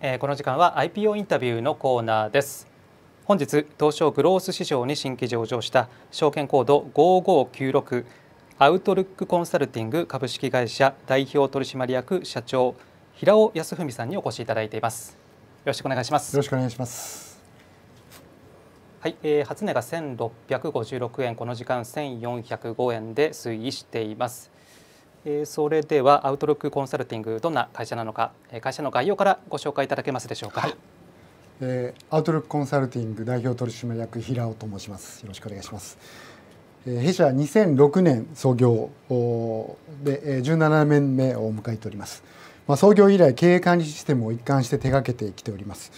えー、この時間は IPO インタビューのコーナーです本日東証グロース市場に新規上場した証券コード5596アウトルックコンサルティング株式会社代表取締役社長平尾康文さんにお越しいただいていますよろしくお願いしますよろしくお願いしますはい、えー、初値が1656円この時間1405円で推移していますそれではアウトロックコンサルティングどんな会社なのか会社の概要からご紹介いただけますでしょうか、はい、えー、アウトロックコンサルティング代表取締役平尾と申しますよろしくお願いします、えー、弊社2006年創業で17年目を迎えておりますまあ、創業以来経営管理システムを一貫して手掛けてきております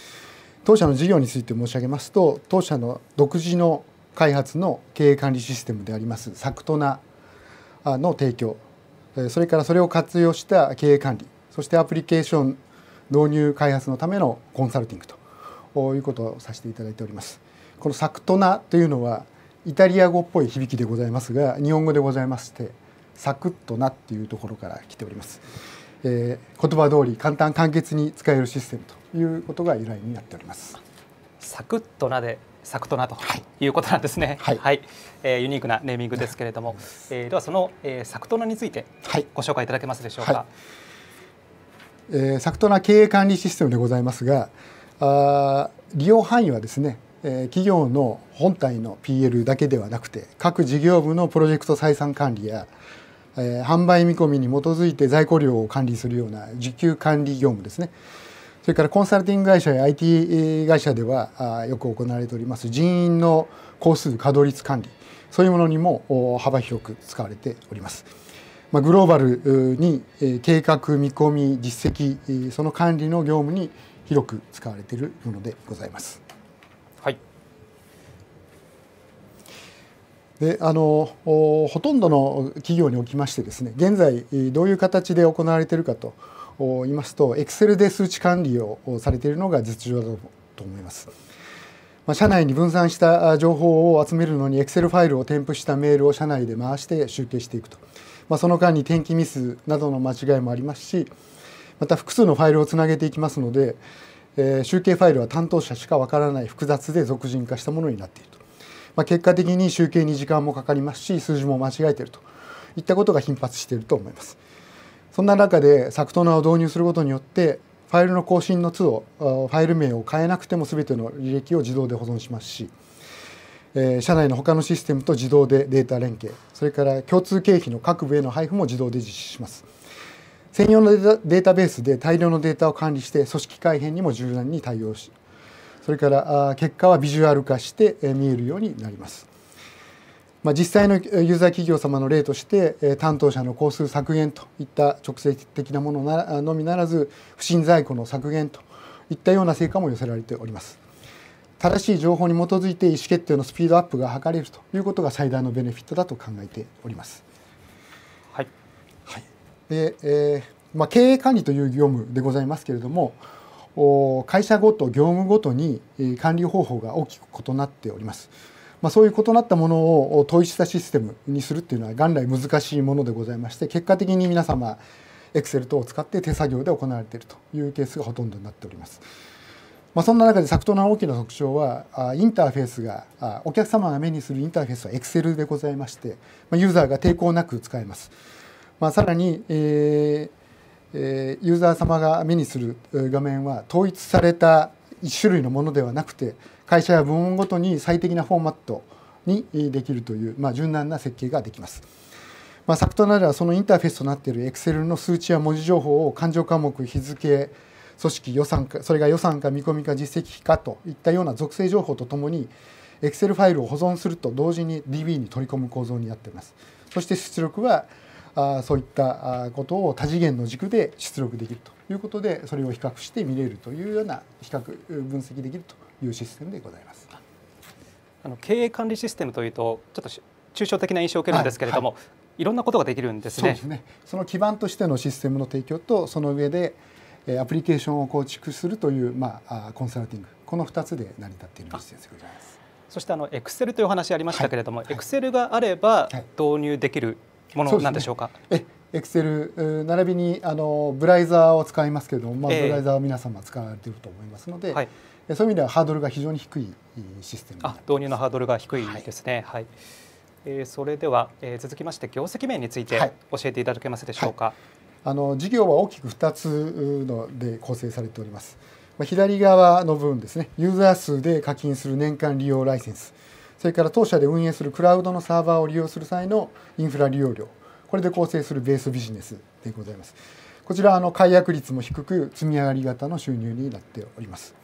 当社の事業について申し上げますと当社の独自の開発の経営管理システムでありますサクトナの提供それからそれを活用した経営管理そしてアプリケーション導入開発のためのコンサルティングということをさせていただいております。このサクトナというのはイタリア語っぽい響きでございますが日本語でございましてサクッとなっていうところから来ております、えー、言葉通り簡単簡潔に使えるシステムということが由来になっておりますサクッとなで作となということなんですね。はい、はい、えー、ユニークなネーミングですけれども、えー、ではその、えー、作となについてご紹介いただけますでしょうか。はい、えー、作とな経営管理システムでございますが、あ利用範囲はですね、えー、企業の本体の PL だけではなくて、各事業部のプロジェクト採算管理やえー、販売見込みに基づいて在庫量を管理するような需給管理業務ですね、それからコンサルティング会社や IT 会社ではよく行われております人員の工数稼働率管理そういうものにも幅広く使われております。まあ、グローバルに計画見込み実績その管理の業務に広く使われているものでございます。はい、であのほとんどの企業におきましてですね現在どういう形で行われているかと言いますと、Excel で数値管理をされているのが実情だと思います。ま社内に分散した情報を集めるのに Excel ファイルを添付したメールを社内で回して集計していくと、まあ、その間に転記ミスなどの間違いもありますしまた複数のファイルをつなげていきますので、えー、集計ファイルは担当者しかわからない複雑で俗人化したものになっていると、まあ、結果的に集計に時間もかかりますし数字も間違えているといったことが頻発していると思います。そんな中でサクトナを導入することによってファイルの更新の都度ファイル名を変えなくても全ての履歴を自動で保存しますし、え社内の他のシステムと自動でデータ連携それから共通経費の各部への配布も自動で実施します専用のデータベースで大量のデータを管理して組織改変にも柔軟に対応しそれから結果はビジュアル化して見えるようになりますまあ、実際のユーザー企業様の例として担当者の工数削減といった直接的なものなのみならず不審在庫の削減といったような成果も寄せられております正しい情報に基づいて意思決定のスピードアップが図れるということが最大のベネフィットだと考えておりますはい、はい、で、えー、まあ、経営管理という業務でございますけれども会社ごと業務ごとに管理方法が大きく異なっておりますまあ、そういう異なったものを統一したシステムにするっていうのは元来難しいものでございまして結果的に皆様エクセル等を使って手作業で行われているというケースがほとんどになっております。まあ、そんな中で作トの大きな特徴はインターフェースがお客様が目にするインターフェースは Excel でございましてユーザーが抵抗なく使えます。まあ、さらに、えーユーザー様が目にする画面は統一された1種類のものではなくて会社や部門ごとに最適なフォーマットにできるという、まあ、柔軟な設計ができます。まあ、サクトならそのインターフェースとなっている Excel の数値や文字情報を勘定科目、日付、組織、予算か、それが予算か見込みか実績かといったような属性情報とともに、Excel ファイルを保存すると同時に DB に取り込む構造になっています。そして出力はあそういったことを多次元の軸で出力できるということでそれを比較して見れるというような比較分析できるというシステムでございます。あの経営管理システムというとちょっと抽象的な印象を受けるんですけれども、はいはい、いろんなことができるんですね。そ、ね、の基盤としてのシステムの提供とその上でアプリケーションを構築するという、まあ、コンサルティングこの2つで成り立っているシステムでございますそしてあのエクセルというお話ありましたけれども、エク Excel があれば導入できるものなんでしょうか、えエクセル並びにあのブライザーを使いますけれども、まあ、ブライザーは皆様使われていると思いますので、はい、そういう意味ではハードルが非常に低いシステムあ導入のハードルが低いですね。はい、はい、えー、それでは、えー、続きまして業績面について教えていただけますでしょうか、はい、あの事業は大きく2つので構成されております左側の部分ですねユーザー数で課金する年間利用ライセンスそれから当社で運営するクラウドのサーバーを利用する際のインフラ利用料これで構成するベースビジネスでございます。こちらあの解約率も低く積み上がり型の収入になっております。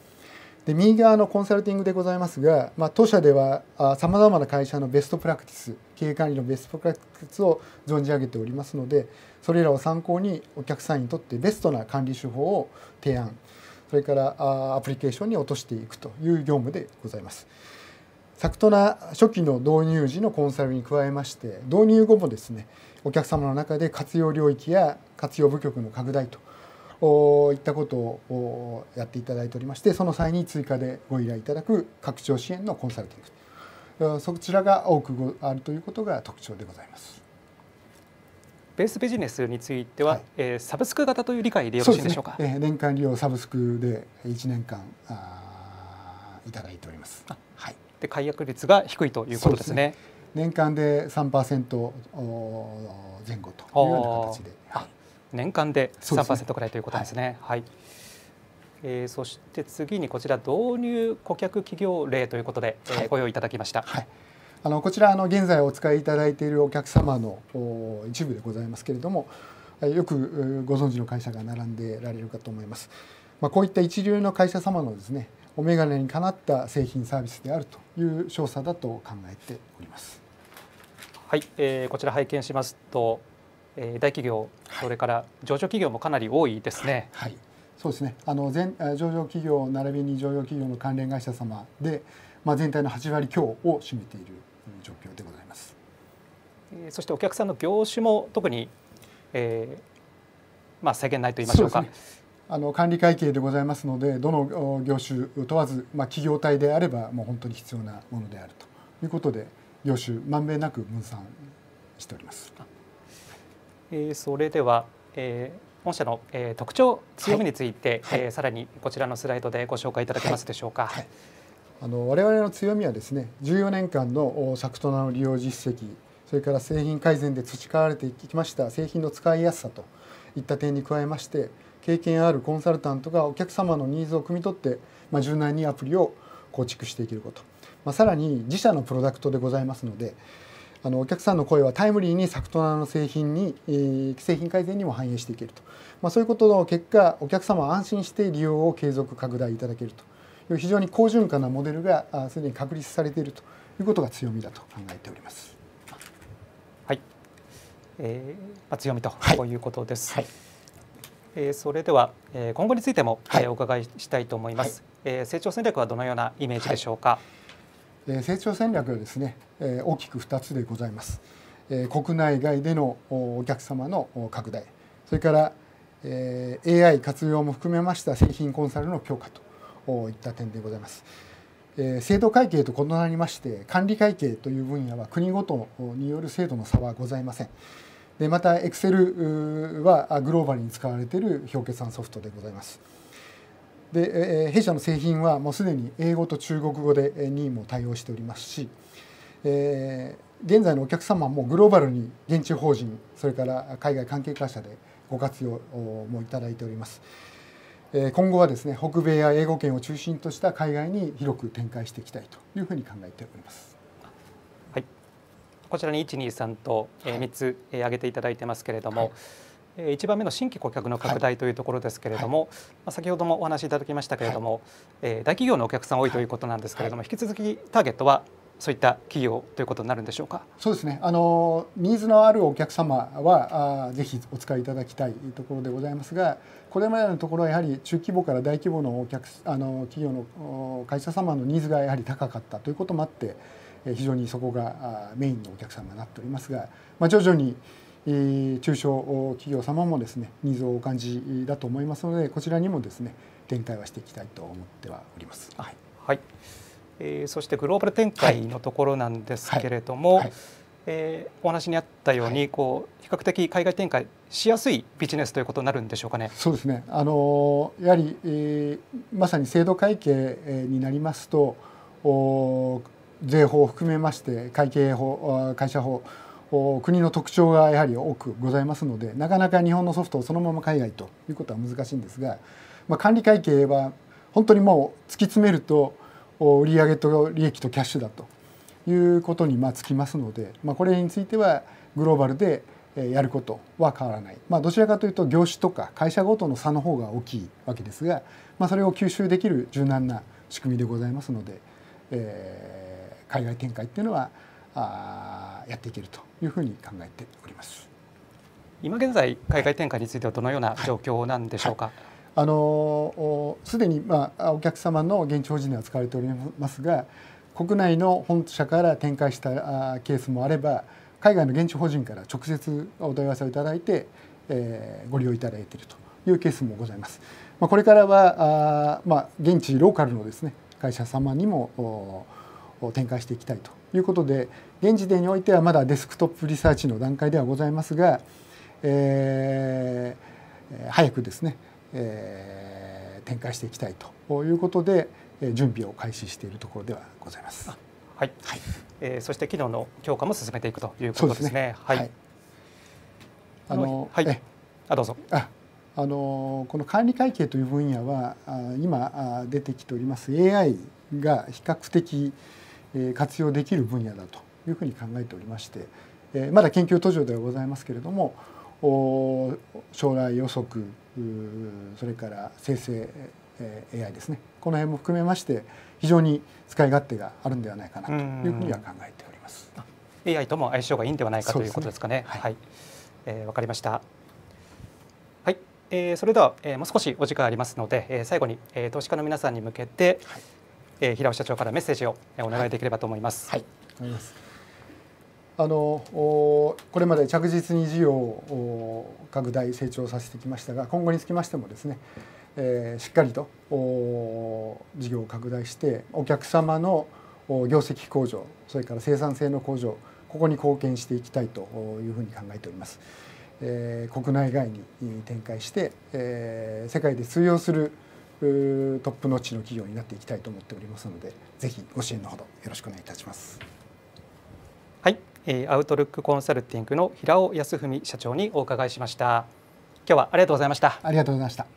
で右側のコンサルティングでございますが、まあ、当社ではさまざまな会社のベストプラクティス経営管理のベストプラクティスを存じ上げておりますのでそれらを参考にお客さんにとってベストな管理手法を提案それからアプリケーションに落としていくという業務でございます。サクトナ初期の導入時のコンサルに加えまして導入後もですねお客様の中で活用領域や活用部局の拡大といったことをやっていただいておりましてその際に追加でご依頼いただく拡張支援のコンサルティングそちらが多くあるということが特徴でございます。ベースビジネスについては、はい、えー、サブスク型という理解でよろしいでしょうか。うね、えー、年間利用サブスクで1年間あいただいております。で解約率が低いということですね。すね年間で3%前後というような形で、はい、年間で3%くらいということですね。すねはい、はい、えー、そして次にこちら導入顧客企業例ということで、えー、ご用意いただきました。はいあのこちらあの現在お使いいただいているお客様の一部でございますけれどもよくご存知の会社が並んでられるかと思います。まあ、こういった一流の会社様のですねお眼鏡にかなった製品サービスであるという調査だと考えております。はい、えー、こちら拝見しますと、えー、大企業、はそれから上場企業もかなり多いですね。はい、はいそうですね。あの全上場企業並びに上場企業の関連会社様で、まあ全体の8割強を占めている状況でございます。えそしてお客さんの業種も特に、えー、まあ制限ないと言いましょうか。うね、あの管理会計でございますのでどの業種問わず、まあ、企業体であればもう本当に必要なものであるということで業種まんべんなく分散しております。えー、それでは、えー、本社の、えー、特徴強みについて、はい、えー、さらにこちらのスライドでご紹介いただけますでしょうか。はい、はいあの我々の強みはですね14年間のサクトナの利用実績それから製品改善で培われてきました製品の使いやすさといった点に加えまして経験あるコンサルタントがお客様のニーズを汲み取って、まあ、柔軟にアプリを構築していけること、まあ、さらに自社のプロダクトでございますのであのお客さんの声はタイムリーにサクトナの製品に、えー、製品改善にも反映していけると、まあ、そういうことの結果お客様は安心して利用を継続拡大いただけるという非常に好循環なモデルがすでに確立されているということが強みだと考えております。はい、えー、強みと、こい、いうことです。はいえー、それでは、えー、今後についても、はい、えー、お伺いしたいと思います、はい、えー、成長戦略はどのようなイメージでしょうか、はい、えー、成長戦略はですね、えー、大きく2つでございます、えー、国内外でのお客様の拡大それから、えー、AI 活用も含めました製品コンサルの強化といった点でございます、え制度会計と異なりまして管理会計という分野は国ごとによる制度の差はございません、でまた Excel はグローバルに使われている表計算ソフトでございます。で弊社の製品はもうすでに英語と中国語でにも対応しておりますし、えー、現在のお客様もグローバルに現地法人それから海外関係会社でご活用もいただいております。今後はですね北米や英語圏を中心とした海外に広く展開していきたいというふうに考えております。はいこちらに123と、3つ、挙げていただいてますけれども、はい1番目の新規顧客の拡大というところですけれども、はい、先ほどもお話しいただきましたけれども、はい、大企業のお客さん多いということなんですけれども、はい、引き続きターゲットはそういった企業ということになるんでしょうか。そうですね。あのニーズのあるお客様はあぜひお使いいただきたいところでございますが、これまでのところはやはり中規模から大規模のお客あの企業の会社様のニーズがやはり高かったということもあって。非常にそこがメインのお客様になっておりますが、まあ、徐々に中小企業様もですねニーズをお感じだと思いますのでこちらにもですね展開はしていきたいと思ってはおります。はい、はいえー、そしてグローバル展開のところなんですけれども、はいはい、えー、お話にあったように、はい、こう比較的海外展開しやすいビジネスということになるんでしょうかね。そうですね。あのやはり、えー、まさに制度会計になりますと、お税法を含めまして会計法会社法国の特徴がやはり多くございますのでなかなか日本のソフトをそのまま海外ということは難しいんですが、まあ、管理会計は本当にもう突き詰めると売上と利益とキャッシュだということにまあつきますので、まあ、これについてはグローバルでやることは変わらない、まあ、どちらかというと業種とか会社ごとの差の方が大きいわけですが、まあ、それを吸収できる柔軟な仕組みでございますので、えー海外展開っていうのはあやっていけるというふうに考えております今現在海外展開についてはどのような状況なんでしょうか、はいはいあのすでに、まあ、お客様の現地法人では使われておりますが国内の本社から展開したあケースもあれば海外の現地法人から直接お問い合わせをいただいて、えー、ご利用いただいているというケースもございます。まあ、これからはあ、まあ、現地ローカルのですね会社様にもお展開していきたいということで現時点においてはまだデスクトップリサーチの段階ではございますが、えー、早くですね、えー、展開していきたいということで準備を開始しているところではございます。はい、はい、えー、そして機能の強化も進めていくということですね。すねはい、あの、はい、あどうぞ。ああのこの管理会計という分野は今出てきております AI が比較的、活用できる分野だというふうに考えておりましてまだ研究途上ではございますけれども将来予測それから生成 AI ですねこの辺も含めまして非常に使い勝手があるんではないかなというふうには考えております。AI とも相性がいいんではないかということですかね。ねはい、はい、えー、わかりました。はい、えー、それでは、えー、もう少しお時間ありますので、えー、最後に、えー、投資家の皆さんに向けて、はいえー、平尾社長からメッセージをお願いできればと思います。はい、はい、あのこれまで着実に事業を拡大成長させてきましたが今後につきましてもですね、えー、しっかりと事業を拡大してお客様の業績向上それから生産性の向上ここに貢献していきたいというふうに考えております。えー、国内外に展開して、えー、世界で通用するトップノッチの企業になっていきたいと思っておりますのでぜひご支援のほどよろしくお願いいたします。はい、アウトルックコンサルティングの平尾康文社長にお伺いしました。今日はありがとうございました。ありがとうございました。